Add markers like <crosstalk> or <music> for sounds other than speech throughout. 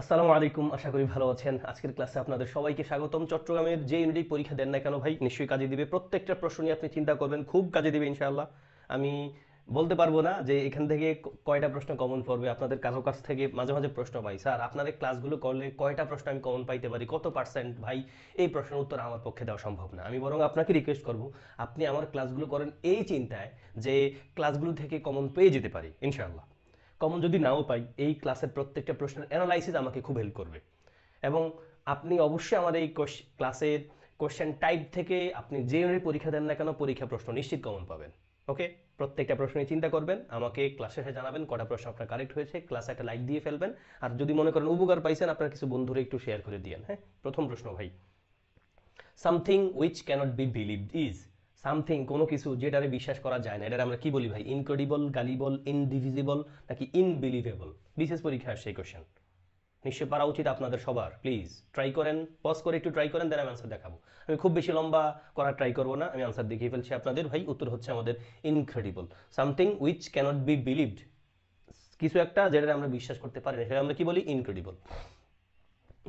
আসসালামু আলাইকুম আশা করি ভালো আছেন আজকের ক্লাসে আপনাদের সবাইকে স্বাগতম চট্টগ্রামের যে ইউনিটি পরীক্ষা দেন না কেন ভাই নিশ্চয়ই কাজে দিবে প্রত্যেকটা প্রশ্ন নিয়ে আপনি চিন্তা করবেন খুব কাজে দিবে ইনশাআল্লাহ আমি বলতে পারবো না যে এখান থেকে কয়টা প্রশ্ন কমন পড়বে আপনাদের কারো কাছ থেকে মাঝে মাঝে প্রশ্ন পাই স্যার আপনাদের ক্লাসগুলো করলে কয়টা প্রশ্ন আমি কমন পাইতে পারি কত পার্সেন্ট ভাই এই প্রশ্নের উত্তর আমার পক্ষে দেওয়া সম্ভব না আমি বরং আপনাকে রিকোয়েস্ট করব আপনি আমার ক্লাসগুলো করেন এই চিন্তায় যে ক্লাসগুলো থেকে কমন পেয়ে যেতে পারি ইনশাআল্লাহ কমন যদি নাও পাই এই ক্লাসের প্রত্যেকটা প্রশ্নের অ্যানালাইসিস আমাকে খুব হেল্প করবে এবং আপনি অবশ্যই আমার এই ক্লাসের কোশ্চেন টাইপ থেকে আপনি যে পরীক্ষা দেন না কেন পরীক্ষা প্রশ্ন নিশ্চিত কমন পাবেন ওকে প্রত্যেকটা প্রশ্নে চিন্তা করবেন আমাকে ক্লাসে এসে জানাবেন কটা প্রশ্ন আপনার কারেক্ট হয়েছে ক্লাসে একটা লাইক দিয়ে ফেলবেন আর যদি মনে করেন উপকার পাইছেন আপনার কিছু বন্ধুরে একটু শেয়ার করে দিয়েন হ্যাঁ প্রথম প্রশ্ন ভাই something which cannot be believe is something কোনো কিছু যেটারে বিশ্বাস করা যায় না এটার আমরা কি বলি ভাই ইনক্রেডিবল গালিবল ইনডিভিজিবল নাকি ইনবিলিভেবল বিশেষ পরীক্ষা আসছে এই কোশ্চেন নিশ্চয় পারা উচিত আপনাদের সবার প্লিজ ট্রাই করেন পজ করে একটু ট্রাই করেন দেন আমি আনসার দেখাবো আমি খুব বেশি লম্বা করার ট্রাই করবো না আমি আনসার দেখিয়ে ফেলছি আপনাদের ভাই উত্তর হচ্ছে আমাদের incredible something which cannot be believed কিছু একটা যেটা আমরা বিশ্বাস করতে পারি না সেটা আমরা কি বলি ইনক্রেডিবল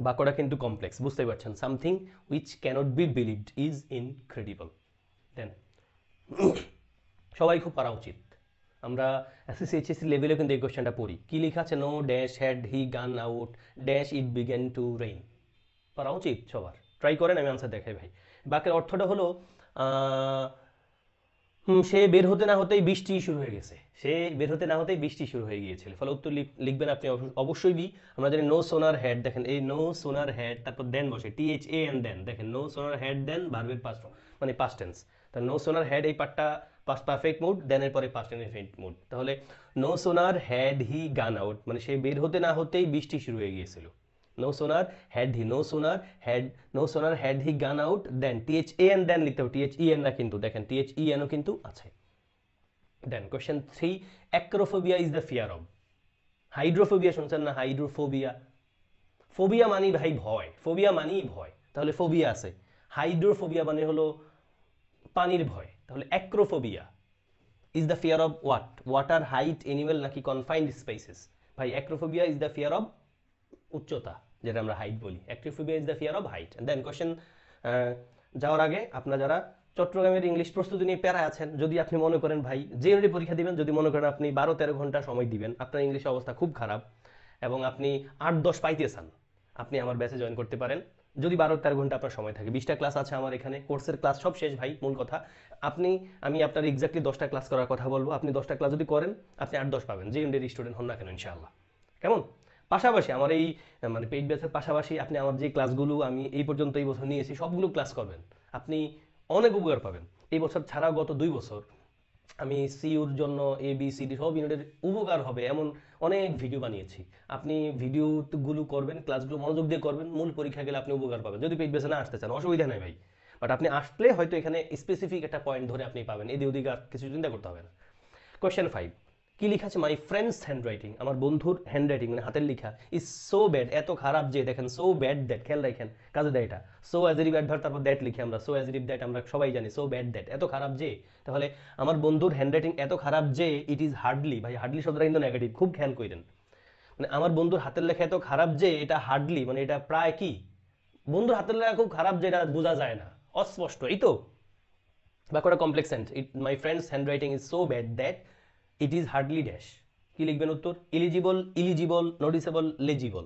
বাক্যটা কিন্তু কমপ্লেক্স বুঝতে পারছেন something which cannot be believed is incredible then সবাই খুব পারা উচিত আমরা এসএসসি এইচএসসি লেভেলেও কিন্তু এই কোয়েশ্চেনটা পড়ি কী লেখা আছে no dash had he gone out dash it began to rain পারা উচিত সবার ট্রাই করেন আমি আনসার দেখাই ভাই বাকি অর্থটা হলো সে বের হতে না হতেই বৃষ্টি শুরু হয়ে গেছে সে বের হতে না হতেই বৃষ্টি শুরু হয়ে গিয়েছিল ফলে উত্তর লিখবেন আপনি অবশ্যই বি আমরা জানি নো সোনার হ্যাড দেখেন এই নো সোনার হ্যাড তারপর দেন বসে T H A and then দেখেন নো সোনার হ্যাড দেন ভার্বের পাস্ট মানে পাস্ট টেন্স তা নো সোনার হ্যাড এই পার্টটা পাস্ট পারফেক্ট মুড দেন এরপরে পাস্ট ইনফিনিট মুড তাহলে no sooner had he gone out মানে সে বের হতে না হতেই বৃষ্টি শুরু হয়ে গিয়েছিল no sooner had he no sooner had no sooner had he gone out then টিএচ A N দেন লিখতে হবে টিএচ ই এন না কিন্তু দেখেন টিএচ ই এনও কিন্তু আছে then question three acrophobia is the fear of hydrophobia শুনছেন না হাইড্রোফোবিয়া ফোবিয়া মানি ভাই ভয় ফোবিয়া মানি ভয় তাহলে ফোবিয়া আছে হাইড্রোফোবিয়া মানে হলো পানির ভয় তাহলে acrophobia is the fear of what water height animal নাকি কনফাইন্ড স্পেসেস ভাই acrophobia is the fear of উচ্চতা যেটা আমরা হাইট বলি acrophobia is the fear of height then question যাওয়ার আগে আপনার যারা চট্টগ্রামের ইংলিশ প্রস্তুতি নিয়ে প্যারা আছেন যদি আপনি মনে করেন ভাই জেনারেলি পরীক্ষা দিবেন যদি মনে করেন আপনি বারো তেরো ঘন্টা সময় দিবেন আপনার ইংলিশের অবস্থা খুব খারাপ এবং আপনি আট দশ পাইতে চান আপনি আমার ব্যাচে জয়েন করতে পারেন যদি বারো তেরো ঘন্টা আপনার সময় থাকে বিশটা ক্লাস আছে আমার এখানে কোর্সের ক্লাস সব শেষ ভাই মূল কথা আপনি আমি আপনার এক্স্যাক্টলি দশটা ক্লাস করার কথা বলবো আপনি দশটা ক্লাস যদি করেন আপনি আট দশ পাবেন যে এমডির স্টুডেন্ট হন না কেন ইনশাআল্লাহ কেমন পাশাপাশি আমার এই মানে পেইড ব্যাচের পাশাপাশি আপনি আমার যে ক্লাসগুলো আমি এই পর্যন্ত এই বছর নিয়েছি সবগুলো ক্লাস করবেন আপনি অনেক উপকার পাবেন এই বছর ছাড়াও গত দুই বছর আমি সিউর জন্য এ বি সি ডি সব ইউনিটের উপকার হবে এমন অনেক ভিডিও বানিয়েছি আপনি ভিডিওগুলো করবেন ক্লাসগুলো মনোযোগ দিয়ে করবেন মূল পরীক্ষা গেলে আপনি উপকার পাবেন যদি পেট বেছে না আসতে চান অসুবিধা নেই ভাই বাট আপনি আসলে হয়তো এখানে স্পেসিফিক একটা পয়েন্ট ধরে আপনি পাবেন এদিক ওদিক আর কিছু চিন্তা করতে হবে না কোয়েশ্চেন ফাইভ কি লেখা আছে মাই ফ্রেন্ডস হ্যান্ডরাইটিং আমার বন্ধুর হ্যান্ডরাইটিং মানে হাতের লেখা ইজ সো ব্যাড এত খারাপ যে দেখেন সো ব্যাড দ্যাট খেয়াল রাখেন কাজে দেয় এটা সো অ্যাজ ইফ ধর তারপর দ্যাট লিখি আমরা সো অ্যাজ ইফ দ্যাট আমরা সবাই জানি সো ব্যাড দ্যাট এত খারাপ যে তাহলে আমার বন্ধুর হ্যান্ডরাইটিং এত খারাপ যে ইট ইজ হার্ডলি ভাই হার্ডলি শব্দটা কিন্তু নেগেটিভ খুব খেয়াল করেন মানে আমার বন্ধুর হাতের লেখা এত খারাপ যে এটা হার্ডলি মানে এটা প্রায় কি বন্ধুর হাতের লেখা খুব খারাপ যে এটা বোঝা যায় না অস্পষ্ট এই তো বা কটা complex it my friends handwriting is so bad that it is hardly dash কী লিখবেন উত্তর ইলিজিবল ইলিজিবল নোটিসেবল লেজিবল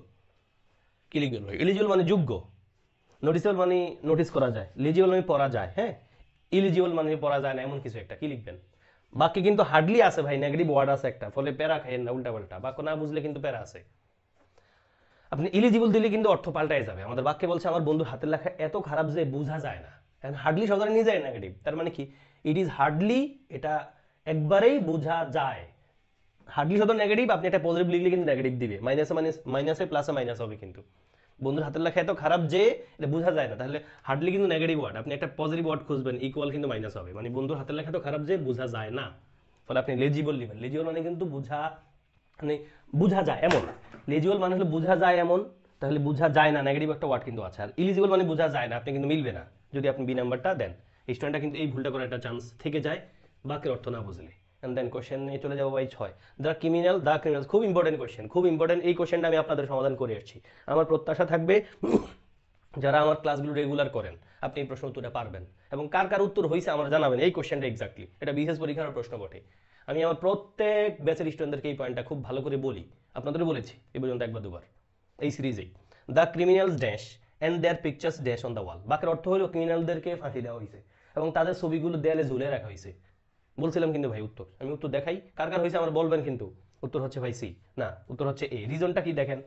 কী লিখবেন ভাই ইলিজিবল মানে যোগ্য নোটিসেবল মানে নোটিস করা যায় লেজিবল মানে পড়া যায় হ্যাঁ ইলিজিবল মানে পড়া যায় না এমন কিছু একটা কী লিখবেন বাকি কিন্তু হার্ডলি আছে ভাই নেগেটিভ ওয়ার্ড আছে একটা ফলে প্যারা খাইয়েন না উল্টা পাল্টা বাক্য না বুঝলে কিন্তু প্যারা আছে আপনি ইলিজিবল দিলে কিন্তু অর্থ পাল্টাই যাবে আমাদের বাক্যে বলছে আমার বন্ধুর হাতের লেখা এত খারাপ যে বোঝা যায় না হার্ডলি শব্দটা নিয়ে যায় নেগেটিভ তার মানে কি ইট ইজ হার্ডলি এটা একবারেই বোঝা যায় হার্ডলি শত নেগেটিভ আপনি একটা পজিটিভ লিখলে কিন্তু নেগেটিভ দিবে মাইনাসে মাইনাস মাইনাসে প্লাসে মাইনাস হবে কিন্তু বন্ধুর হাতের লেখা এত খারাপ যে এটা বোঝা যায় না তাহলে হার্ডলি কিন্তু নেগেটিভ ওয়ার্ড আপনি একটা পজিটিভ ওয়ার্ড খুঁজবেন ইকুয়াল কিন্তু মাইনাস হবে মানে বন্ধুর হাতের লেখা এত খারাপ যে বোঝা যায় না ফলে আপনি লেজিবল লিখবেন লেজিবল মানে কিন্তু বোঝা মানে বোঝা যায় এমন লেজিবল মানে হলো বোঝা যায় এমন তাহলে বোঝা যায় না নেগেটিভ একটা ওয়ার্ড কিন্তু আছে আর ইলিজিবল মানে বোঝা যায় না আপনি কিন্তু মিলবে না যদি আপনি বি নাম্বারটা দেন স্টুডেন্টটা কিন্তু এই ভুলটা করার একটা চান্স থেকে যায় বাক্যের অর্থ না বুঝলে অ্যান্ড দেন কোশ্চেন নিয়ে চলে যাবো ভাই ছয় দ্য ক্রিমিনাল দ্য ক্রিমিনাল খুব ইম্পর্টেন্ট কোশ্চেন খুব ইম্পর্টেন্ট এই কোশ্চেনটা আমি আপনাদের সমাধান করে আসছি আমার প্রত্যাশা থাকবে যারা আমার ক্লাসগুলো রেগুলার করেন আপনি এই প্রশ্ন উত্তরটা পারবেন এবং কার কার উত্তর হয়েছে আমরা জানাবেন এই কোশ্চেনটা এক্স্যাক্টলি এটা বিশেষ পরীক্ষার প্রশ্ন বটে আমি আমার প্রত্যেক ব্যাচের স্টুডেন্টদেরকে এই পয়েন্টটা খুব ভালো করে বলি আপনাদের বলেছি এই পর্যন্ত একবার দুবার এই সিরিজেই the criminals dash and their pictures dash on the wall বাকের অর্থ হলো ক্রিমিনালদেরকে ফাঁসি দেওয়া হয়েছে এবং তাদের ছবিগুলো দেয়ালে ঝুলে রাখা হয়েছে বলছিলাম কিন্তু ভাই উত্তর আমি উত্তর দেখাই কার কার হয়েছে আমার বলবেন কিন্তু উত্তর হচ্ছে ভাই সি না উত্তর হচ্ছে এ রিজনটা কি দেখেন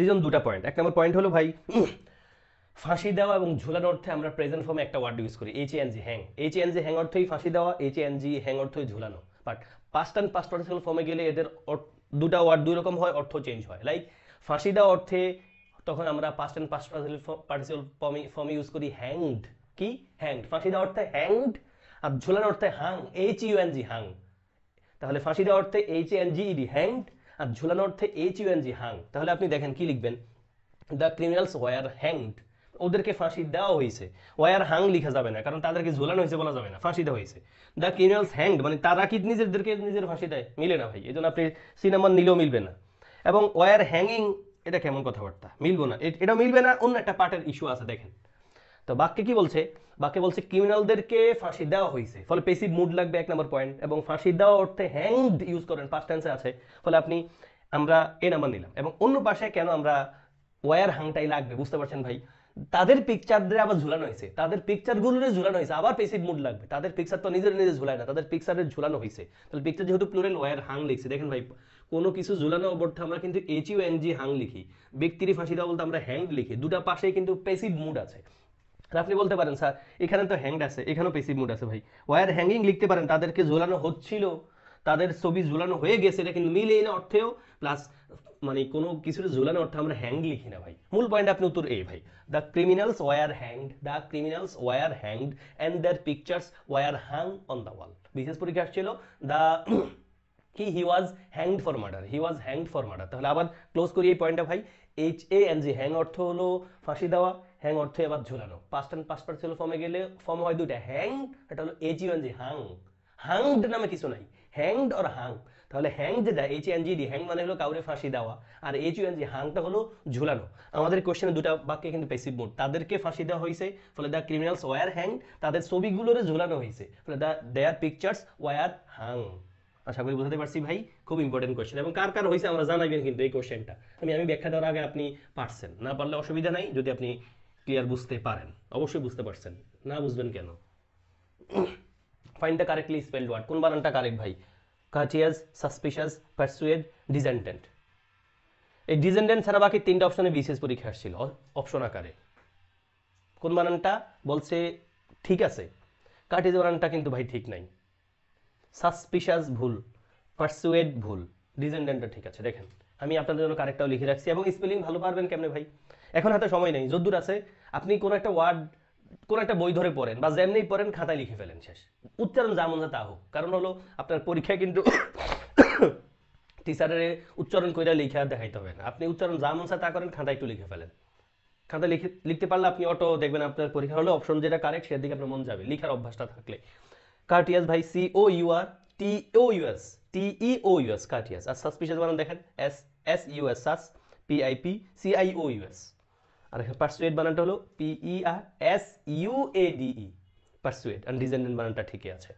রিজন দুটা পয়েন্ট এক নম্বর পয়েন্ট হলো ভাই ফাঁসি দেওয়া এবং ঝুলানো অর্থে আমরা প্রেজেন্ট ফর্মে একটা ওয়ার্ড ইউজ করি H N G hang H N G hang অর্থই ফাঁসি দেওয়া এইচ এন জি হ্যাং অর্থই ঝুলানো but past and past participle ফর্মে গেলে এদের দুটা ওয়ার্ড দুই রকম হয় অর্থ চেঞ্জ হয় লাইক ফাঁসি দেওয়া অর্থে তখন আমরা পাস্ট অ্যান্ড পাস্ট পার্টিসিপাল ফর্মে ইউজ করি হ্যাংড কি হ্যাংড ফাঁসি দেওয়া অর্থে হ্যাংড আর ঝুলানো অর্থে হাং এইচ ইউএন জি হাং তাহলে ফাঁসি দেওয়া অর্থে H N G E D hanged আর ঝুলানো অর্থে এইচ ইউএন জি হাং তাহলে আপনি দেখেন কি লিখবেন দ্য ক্রিমিনালস ওয়ার হ্যাংড ওদেরকে ফাঁসি দেওয়া হয়েছে ওয়ার হাং লিখা যাবে না কারণ তাদেরকে ঝোলানো হয়েছে বলা যাবে না ফাঁসি দেওয়া হয়েছে দ্য ক্রিমিনালস হ্যাংড মানে তারা কি নিজেদেরকে নিজের ফাঁসি দেয় মিলে না ভাই এই জন্য আপনি সিনেমা নিলেও মিলবে না এবং ওয়ার হ্যাঙ্গিং এটা কেমন কথাবার্তা মিলবো না এটা মিলবে না অন্য একটা পার্টের ইস্যু আছে দেখেন তো বাক্যে কি বলছে বাক্যে বলছে ক্রিমিনালদেরকে ফাঁসি দেওয়া হয়েছে ফলে পেসিভ মুড লাগবে এক নম্বর পয়েন্ট এবং ফাঁসি দেওয়া অর্থে হ্যাংড ইউজ করেন ফার্স্ট টেন্সে আছে ফলে আপনি আমরা এ নাম্বার নিলাম এবং অন্য পাশে কেন আমরা ওয়ার হাংটাই লাগবে বুঝতে পারছেন ভাই তাদের পিকচারদের আবার ঝুলানো হয়েছে তাদের পিকচারগুলো ঝুলানো হয়েছে আবার পেসিভ মুড লাগবে তাদের পিকচার তো নিজের নিজে ঝুলায় না তাদের পিকচারে ঝুলানো হয়েছে তাহলে পিকচার যেহেতু প্লুরাল ওয়ার হাং লিখছে দেখেন ভাই কোনো কিছু ঝুলানো অবর্থে আমরা কিন্তু এইচ ইউ এন জি হাং লিখি ব্যক্তির ফাঁসি দেওয়া বলতে আমরা হ্যাং লিখি দুটা পাশেই কিন্তু পেসিভ মুড আছে আপনি বলতে পারেন স্যার এখানে তো হ্যাংড আছে এখানেও পেসিভ মুড আছে ভাই ওয়ার হ্যাঙ্গিং লিখতে পারেন তাদেরকে ঝোলানো হচ্ছিল তাদের ছবি ঝোলানো হয়ে গেছে এটা কিন্তু মিলে না অর্থেও প্লাস মানে কোনো কিছুর ঝোলানো অর্থে আমরা হ্যাং লিখি না ভাই মূল পয়েন্ট আপনি উত্তর এ ভাই the criminals were hanged the criminals were hanged and their pictures were hang on the wall বিশেষ পরীক্ষা আসছিল দ্য কি he was hanged for murder he was hanged for murder তাহলে আবার ক্লোজ করি এই পয়েন্টটা ভাই H A N G hang অর্থ হলো ফাঁসি দেওয়া হ্যাং অর্থ এবার ঝুলানো পাস্ট অ্যান্ড পাস্ট পার্সেল ফর্মে গেলে ফর্ম হয় দুটা হ্যাং এটা হলো এইচ ইউএন জি হাং হাংড নামে কিছু নাই হ্যাংড অর হাং তাহলে হ্যাং যেটা H N G D hang মানে হলো কাউরে ফাঁসি দেওয়া আর এইচ ইউএন জি হাংটা হলো ঝুলানো আমাদের কোশ্চেনে দুটা বাক্যে কিন্তু পেসিভ মোড তাদেরকে ফাঁসি দেওয়া হয়েছে ফলে দ্য ক্রিমিনালস ওয়ার হ্যাং তাদের ছবিগুলোরে ঝোলানো হয়েছে ফলে দ্য দেয়ার পিকচার্স ওয়ার হাং আশা করি বোঝাতে পারছি ভাই খুব ইম্পর্টেন্ট কোয়েশ্চেন এবং কার কার হয়েছে আমরা জানাবেন কিন্তু এই কোয়েশ্চেনটা আমি আমি ব্যাখ্যা দেওয়ার আগে আপনি পারছেন না পারলে অসুবিধা নাই যদি আপনি ক্লিয়ার বুঝতে পারেন অবশ্যই বুঝতে পারছেন না বুঝবেন কেন find the correctly spelled word কোন বানানটা কারেক্ট ভাই কাচিয়াস সাসপিশাস পার্সুয়েড ডিজেন্টেন্ট এই ডিজেন্টেন্ট ছাড়া বাকি তিনটা অপশনে বিশেষ পরীক্ষা আসছিল অপশন আকারে কোন বানানটা বলছে ঠিক আছে কাটিজ বানানটা কিন্তু ভাই ঠিক নাই সাসপিশাস ভুল পার্সুয়েড ভুল ডিজেন্টেন্টটা ঠিক আছে দেখেন আমি আপনাদের জন্য কারেক্টটাও লিখে রাখছি এবং স্পেলিং ভালো পারবেন কেমনে ভাই এখন হাতে সময় নেই যদ্দূর আছে আপনি কোনো একটা ওয়ার্ড কোনো একটা বই ধরে পড়েন বা যেমনি পড়েন খাতায় লিখে ফেলেন শেষ উচ্চারণ যা মনে তা হোক কারণ হলো আপনার পরীক্ষায় কিন্তু টিচারের <coughs> উচ্চারণ করে লিখে দেখাইতে হবে না আপনি উচ্চারণ যা মনে তা করেন খাতায় একটু লিখে ফেলেন খাতায় লিখে লিখতে পারলে আপনি অটো দেখবেন আপনার পরীক্ষা হলে অপশন যেটা কারেক্ট সেদিকে দিকে আপনার মন যাবে লিখার অভ্যাসটা থাকলে কার্টিয়াস ভাই C O U R T O U S T E O U S courteous আর সাসপিশিয়াস বানান দেখেন S S U S sus P I P C I O U S আর পার্সুয়েট বানানটা হলো P E R S U A D E pursuit আর ডিজাইনের বানানটা ঠিকই আছে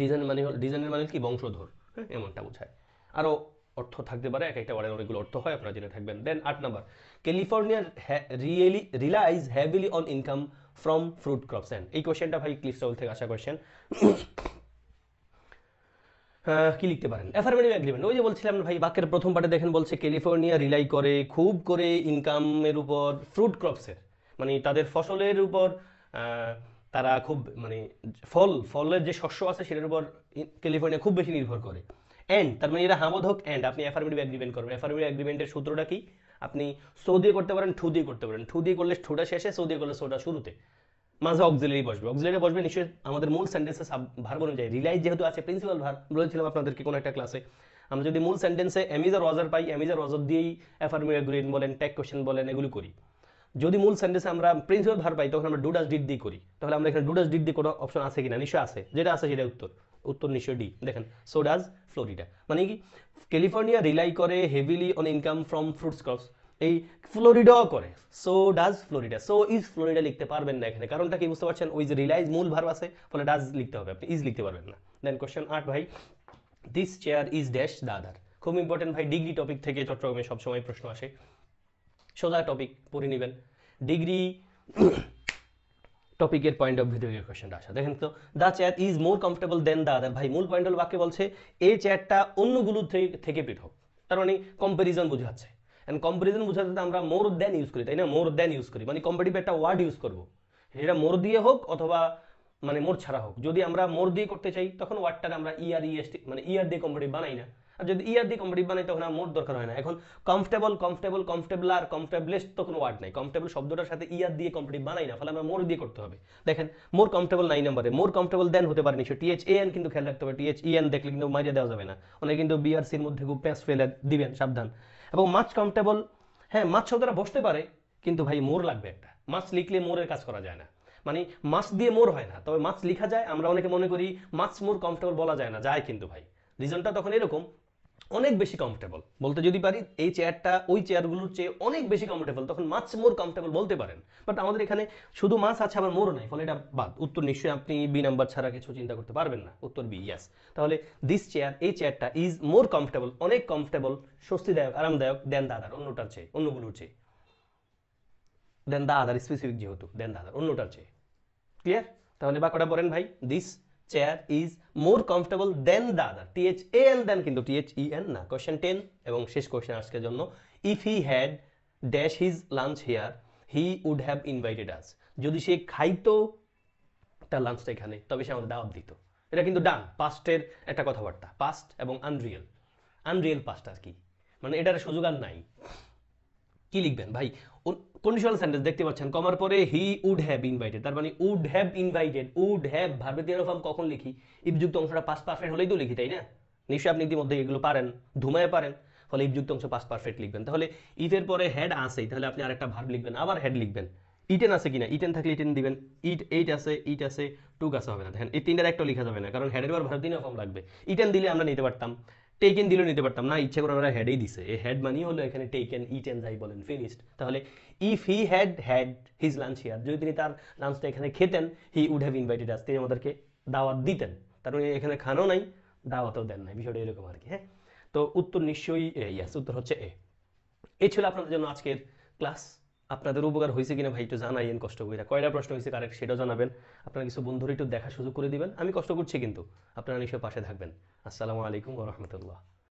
ডিজাইন মানে হল ডিজাইনের মানে কি বংশধর হ্যাঁ এমনটা বোঝায় আরও অর্থ থাকতে পারে এক একটা ওয়ার্ডের অনেকগুলো অর্থ হয় আপনারা জেনে থাকবেন দেন আট number California really relies heavily on income from fruit crops and এই কোয়েশ্চেনটা ভাই ক্লিফ থেকে আসা কোয়েশ্চেন কি লিখতে পারেন অ্যাফারমেটিভ অ্যাগ্রিমেন্ট ওই যে বলছিলাম ভাই বাক্যের প্রথম পার্টে দেখেন বলছে ক্যালিফোর্নিয়া রিলাই করে খুব করে ইনকামের উপর ফ্রুট ক্রপসের মানে তাদের ফসলের উপর তারা খুব মানে ফল ফলের যে শস্য আছে সেটার উপর ক্যালিফোর্নিয়া খুব বেশি নির্ভর করে অ্যান্ড তার মানে এটা হামদ হোক অ্যান্ড আপনি অ্যাফারমেটিভ অ্যাগ্রিমেন্ট করবেন অ্যাফারমেটিভ অ্যাগ্রিমেন্টের সূত্রটা কি আপনি সৌদি করতে পারেন ঠু দিয়ে করতে পারেন ঠু দিয়ে করলে ঠুটা শেষে সৌদি করলে সৌটা শুরুতে মাঝে অক্সিলারি বসবে অক্সিলারি বসবে নিশ্চয়ই আমাদের মূল সেন্টেন্সে সাব ভার্ব অনুযায়ী রিলাইজ যেহেতু আছে প্রিন্সিপাল ভার্ব বলেছিলাম আপনাদেরকে কোনো একটা ক্লাসে আমরা যদি মূল সেন্টেন্সে অ্যামিজার রজার পাই অ্যামিজার রজার দিয়েই অ্যাফার্মিয়া গ্রিন বলেন টেক কোশ্চেন বলেন এগুলো করি যদি মূল সেন্টেন্সে আমরা প্রিন্সিপাল ভার পাই তখন আমরা ডুডাস ডিড দিয়ে করি তাহলে আমরা এখানে ডুডাস ডিড দিয়ে কোনো অপশন আছে কিনা নিশ্চয় আছে যেটা আছে সেটা উত্তর উত্তর নিশ্চয় ডি দেখেন সো ডাজ ফ্লোরিডা মানে কি ক্যালিফোর্নিয়া রিলাই করে heavily on income from fruits crops এই ফ্লোরিডাও করে so does Florida so is Florida লিখতে পারবেন না এখানে কারণটা কি বুঝতে পারছেন ওই যে রিলাইজ মূল ভার আছে ফলে ডাজ লিখতে হবে আপনি ইজ লিখতে পারবেন না দেন কোশ্চেন আট ভাই this chair is dash the other খুব ইম্পর্টেন্ট ভাই ডিগ্রি টপিক থেকে চট্টগ্রামে সবসময় প্রশ্ন আসে সোজা টপিক পড়ে নেবেন ডিগ্রি টপিকের পয়েন্ট অফ ভিউ থেকে আসা দেখেন তো the chair is more comfortable then the other ভাই মূল পয়েন্ট হল বাক্যে বলছে এই চেয়ারটা অন্যগুলো থেকে পৃথক তার মানে কম্প্যারিজন বোঝাচ্ছে এন্ড কম্পারিজন বোঝাতে আমরা মোর দেন ইউজ করি তাই না মোর দেন ইউজ করি মানে কম্পারেটিভ একটা ওয়ার্ড ইউজ করবো সেটা মোর দিয়ে হোক অথবা মানে মোর ছাড়া হোক যদি আমরা মোর দিয়ে করতে চাই তখন ওয়ার্ডটা আমরা ইয়ার ইএসটি মানে ইয়ার দিয়ে কম্পারেটিভ বানাই না আর যদি ইয়ার দিয়ে কম্পারেটিভ বানাই তখন আর মোর দরকার হয় না এখন কমফর্টেবল কমফর্টেবল কমফর্টেবল আর কমফর্টেবলেস্ট তো কোনো ওয়ার্ড নাই কমফর্টেবল শব্দটার সাথে ইয়ার দিয়ে কম্পারেটিভ বানাই না ফলে আমরা মোর দিয়ে করতে হবে দেখেন মোর কমফর্টেবল নাই নাম্বারে মোর কমফর্টেবল দেন হতে পারে নিশ্চয় টিএচ এন কিন্তু খেয়াল রাখতে হবে টিএচ ইএন e দেখলে কিন্তু মারিয়ে দেওয়া যাবে না অনেকে কিন্তু বিআরসির মধ্যে খুব প্যাস ফেলে দিবেন সাবধান এবং মাছ কমফর্টেবল হ্যাঁ মাছ শব্দটা বসতে পারে কিন্তু ভাই মোর লাগবে একটা মাছ লিখলে মোরের কাজ করা যায় না মানে মাছ দিয়ে মোর হয় না তবে মাছ লিখা যায় আমরা অনেকে মনে করি মাছ মোর কমফর্টেবল বলা যায় না যায় কিন্তু ভাই রিজনটা তখন এরকম অনেক বেশি কমফোর্টেবল বলতে যদি পারি এই চেয়ারটা ওই চেয়ারগুলোর চেয়ে অনেক বেশি কমফোর্টেবল তখন মাছ মোর কমফোর্টেবল বলতে পারেন বাট আমাদের এখানে শুধু মাছ আছে আবার মোরও নাই ফলে এটা বাদ উত্তর নিশ্চয়ই আপনি বি নাম্বার ছাড়া কিছু চিন্তা করতে পারবেন না উত্তর বি ইয়াস তাহলে দিস চেয়ার এই চেয়ারটা ইজ মোর কমফোর্টেবল অনেক কমফোর্টেবল স্বস্তিদায়ক আরামদায়ক দেন দাদার অন্যটার চেয়ে অন্যগুলোর চেয়ে দেন দা আদার স্পেসিফিক যেহেতু দেন দা আদার অন্যটার চেয়ে ক্লিয়ার তাহলে বাকটা বলেন ভাই this chair is more comfortable then the other T H A N then কিন্তু টিএচ ই এন না কোয়েশ্চেন টেন এবং শেষ কোয়েশ্চেন আজকের জন্য if he had dash his lunch here he would have invited us যদি সে খাইতো তার লাঞ্চটা এখানে তবে সে আমাদের দাওয়াত দিত এটা কিন্তু ডান পাস্টের একটা কথাবার্তা পাস্ট এবং আনরিয়েল আনরিয়েল পাস্ট আর কি মানে এটার সুযোগ আর নাই কি লিখবেন ভাই কন্ডিশনাল সেন্টেন্স দেখতে পাচ্ছেন কমার পরে হি উড হ্যাভ ইনভাইটেড তার মানে would have invited would have ভার্বের দিয়ে ফর্ম কখন লিখি ইপযুক্ত অংশটা পাস পারফেক্ট হলেই তো লিখি তাই না নিশ্চয় আপনি ইতিমধ্যে এগুলো পারেন ধুমায় পারেন ফলে ইপযুক্ত অংশ পাস পারফেক্ট লিখবেন তাহলে ইটের পরে হ্যাড আসে তাহলে আপনি আরেকটা ভার্ব লিখবেন আবার হ্যাড লিখবেন ইটেন আছে কিনা ইটেন থাকলে ইটেন দিবেন ইট এইট আছে ইট আছে টুক আছে হবে না দেখেন এই তিনটার একটা লিখা যাবে না কারণ হ্যাডের পর ভার্ব দিনে ফর্ম লাগবে ইটেন দিলে আমরা নিতে পারতাম টেকেন দিলেও নিতে পারতাম না ইচ্ছে করে আমরা হেডেই দিছে এই হেড মানি হলো এখানে টেকেন ইট এন্ড যাই বলেন ফিনিশড তাহলে if he had had his lunch here যদি তিনি তার লাঞ্চটা এখানে খেতেন he would have invited us তিনি আমাদেরকে দাওয়াত দিতেন তার মানে এখানে খানও নাই দাওয়াতও দেন নাই বিষয়টা এরকম আর কি হ্যাঁ তো উত্তর নিশ্চয়ই ইয়াস উত্তর হচ্ছে এ এ ছিল আপনাদের জন্য আজকের ক্লাস আপনাদের উপকার হয়েছে কিনা ভাই একটু এন কষ্ট করে কয়টা প্রশ্ন হয়েছে কারেক্ট সেটাও জানাবেন আপনার কিছু বন্ধুরা একটু দেখা সুযোগ করে দিবেন আমি কষ্ট করছি কিন্তু আপনারা নিশ্চয় পাশে থাকবেন আসসালামু আলাইকুম রহমতুল্লাহ